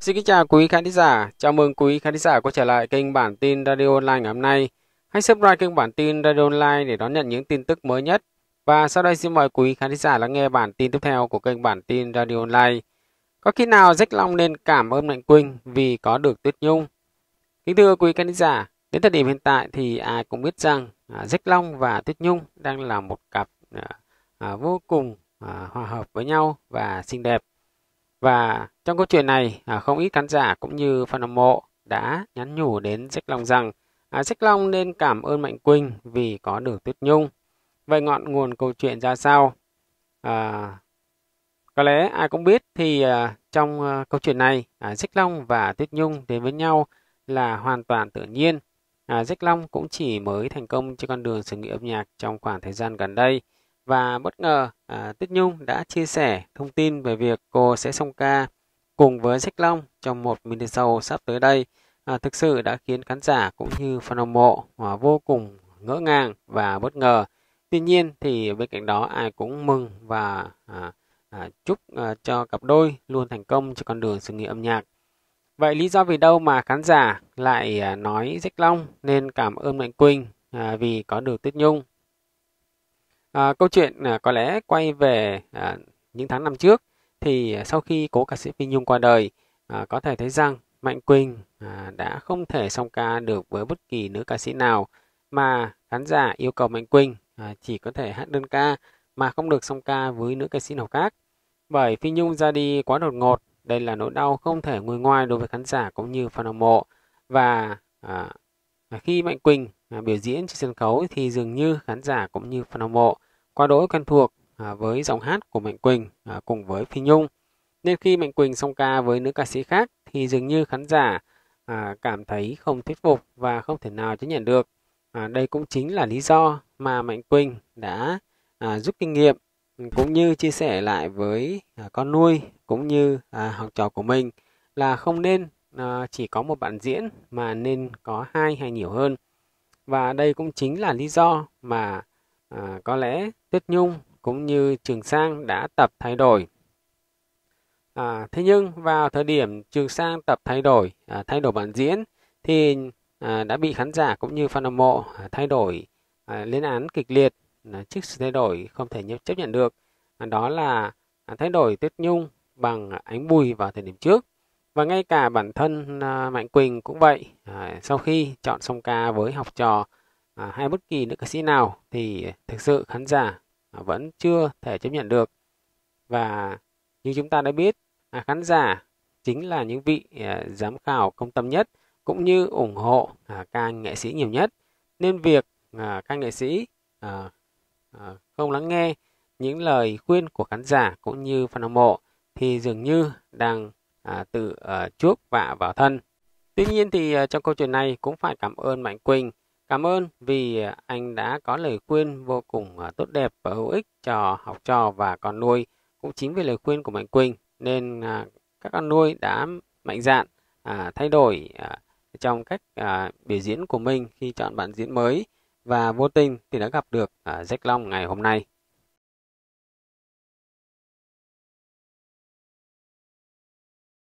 Xin kính chào quý khán giả, chào mừng quý khán giả quay trở lại kênh bản tin Radio Online ngày hôm nay. Hãy subscribe kênh bản tin Radio Online để đón nhận những tin tức mới nhất. Và sau đây xin mời quý khán giả lắng nghe bản tin tiếp theo của kênh bản tin Radio Online. Có khi nào Jack Long nên cảm ơn Mạnh Quỳnh vì có được Tuyết Nhung? Kính thưa quý khán giả, đến thời điểm hiện tại thì ai cũng biết rằng Jack à, Long và Tuyết Nhung đang là một cặp à, à, vô cùng hòa hợp với nhau và xinh đẹp. Và trong câu chuyện này, à, không ít khán giả cũng như fan hâm mộ đã nhắn nhủ đến Sách Long rằng à, Sách Long nên cảm ơn Mạnh Quỳnh vì có được Tuyết Nhung. Vậy ngọn nguồn câu chuyện ra sao? À, có lẽ ai cũng biết thì à, trong à, câu chuyện này, à, Sách Long và Tuyết Nhung đến với nhau là hoàn toàn tự nhiên. À, Sách Long cũng chỉ mới thành công trên con đường sự nghiệp âm nhạc trong khoảng thời gian gần đây và bất ngờ à, Tuyết Nhung đã chia sẻ thông tin về việc cô sẽ song ca cùng với Sách Long trong một mini show sắp tới đây à, thực sự đã khiến khán giả cũng như fan hâm mộ à, vô cùng ngỡ ngàng và bất ngờ. Tuy nhiên thì bên cạnh đó ai cũng mừng và à, à, chúc à, cho cặp đôi luôn thành công trên con đường sự nghiệp âm nhạc. Vậy lý do vì đâu mà khán giả lại à, nói Dách Long nên cảm ơn Mạnh Quỳnh à, vì có được Tuyết Nhung À, câu chuyện à, có lẽ quay về à, những tháng năm trước thì à, sau khi cố ca sĩ Phi Nhung qua đời, à, có thể thấy rằng Mạnh Quỳnh à, đã không thể song ca được với bất kỳ nữ ca sĩ nào mà khán giả yêu cầu Mạnh Quỳnh à, chỉ có thể hát đơn ca mà không được song ca với nữ ca sĩ nào khác. Bởi Phi Nhung ra đi quá đột ngột, đây là nỗi đau không thể nguôi ngoai đối với khán giả cũng như fan hâm mộ và à, khi Mạnh Quỳnh À, biểu diễn trên sân khấu thì dường như khán giả cũng như fan hâm mộ qua đỗi quen thuộc à, với giọng hát của Mạnh Quỳnh à, cùng với Phi Nhung. Nên khi Mạnh Quỳnh song ca với nữ ca sĩ khác thì dường như khán giả cảm thấy không thuyết phục và không thể nào chấp nhận được. đây cũng chính là lý do mà Mạnh Quỳnh đã à, rút kinh nghiệm cũng như chia sẻ lại với con nuôi cũng như học trò của mình là không nên chỉ có một bạn diễn mà nên có hai hay nhiều hơn. Và đây cũng chính là lý do mà à, có lẽ Tuyết Nhung cũng như Trường Sang đã tập thay đổi. À, thế nhưng vào thời điểm Trường Sang tập thay đổi, à, thay đổi bản diễn thì à, đã bị khán giả cũng như fan hâm mộ à, thay đổi à, lên án kịch liệt à, trước sự thay đổi không thể chấp nhận được. À, đó là à, thay đổi Tuyết Nhung bằng ánh bùi vào thời điểm trước và ngay cả bản thân à, Mạnh Quỳnh cũng vậy, à, sau khi chọn song ca với học trò à, hay bất kỳ nữ ca sĩ nào thì thực sự khán giả à, vẫn chưa thể chấp nhận được. Và như chúng ta đã biết, à, khán giả chính là những vị à, giám khảo công tâm nhất cũng như ủng hộ à, ca nghệ sĩ nhiều nhất. Nên việc à, các nghệ sĩ à, à, không lắng nghe những lời khuyên của khán giả cũng như fan hâm mộ thì dường như đang à, tự à, chuốc vạ vào thân. Tuy nhiên thì à, trong câu chuyện này cũng phải cảm ơn Mạnh Quỳnh. Cảm ơn vì ờ, anh đã có lời khuyên vô cùng à, tốt đẹp và hữu ích cho học trò và con nuôi. Cũng chính vì lời khuyên của Mạnh Quỳnh nên à, các con nuôi đã mạnh dạn à, thay đổi à, trong cách à, biểu diễn của mình khi chọn bạn diễn mới và vô tình thì đã gặp được à, Jack Long ngày hôm nay.